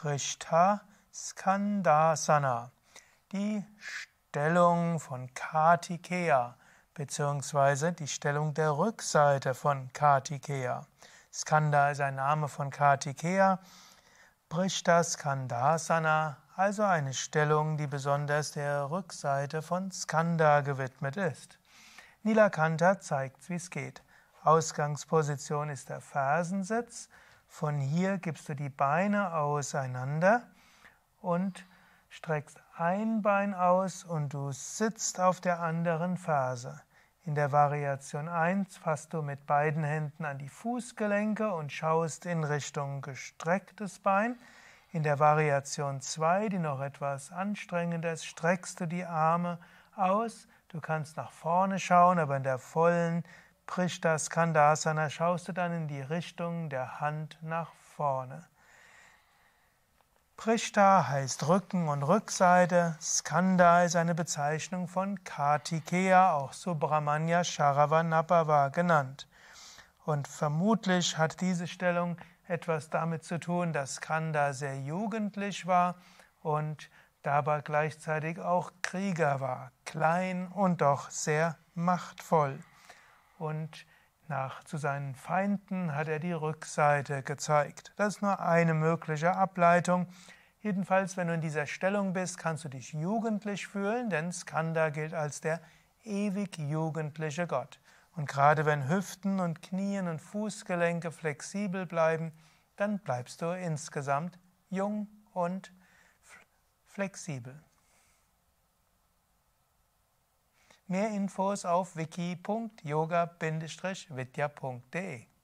Pritha Skandasana, die Stellung von Kartikeya beziehungsweise die Stellung der Rückseite von Kartikeya. Skanda ist ein Name von Kartikeya. Prishta Skandasana, also eine Stellung, die besonders der Rückseite von Skanda gewidmet ist. Nilakanta zeigt, wie es geht. Ausgangsposition ist der Fersensitz. Von hier gibst du die Beine auseinander und streckst ein Bein aus und du sitzt auf der anderen Ferse. In der Variation 1 fasst du mit beiden Händen an die Fußgelenke und schaust in Richtung gestrecktes Bein. In der Variation 2, die noch etwas anstrengender ist, streckst du die Arme aus. Du kannst nach vorne schauen, aber in der vollen Prishta Prishtaskandasana schaust du dann in die Richtung der Hand nach vorne. Prishta heißt Rücken und Rückseite. Skanda ist eine Bezeichnung von Kartikeya, auch Subramanya Sharavanapava genannt. Und vermutlich hat diese Stellung etwas damit zu tun, dass Skanda sehr jugendlich war und dabei gleichzeitig auch Krieger war, klein und doch sehr machtvoll und nach, zu seinen Feinden hat er die Rückseite gezeigt. Das ist nur eine mögliche Ableitung. Jedenfalls, wenn du in dieser Stellung bist, kannst du dich jugendlich fühlen, denn Skanda gilt als der ewig jugendliche Gott. Und gerade wenn Hüften und Knien und Fußgelenke flexibel bleiben, dann bleibst du insgesamt jung und flexibel. Mehr Infos auf wiki.yoga-vidya.de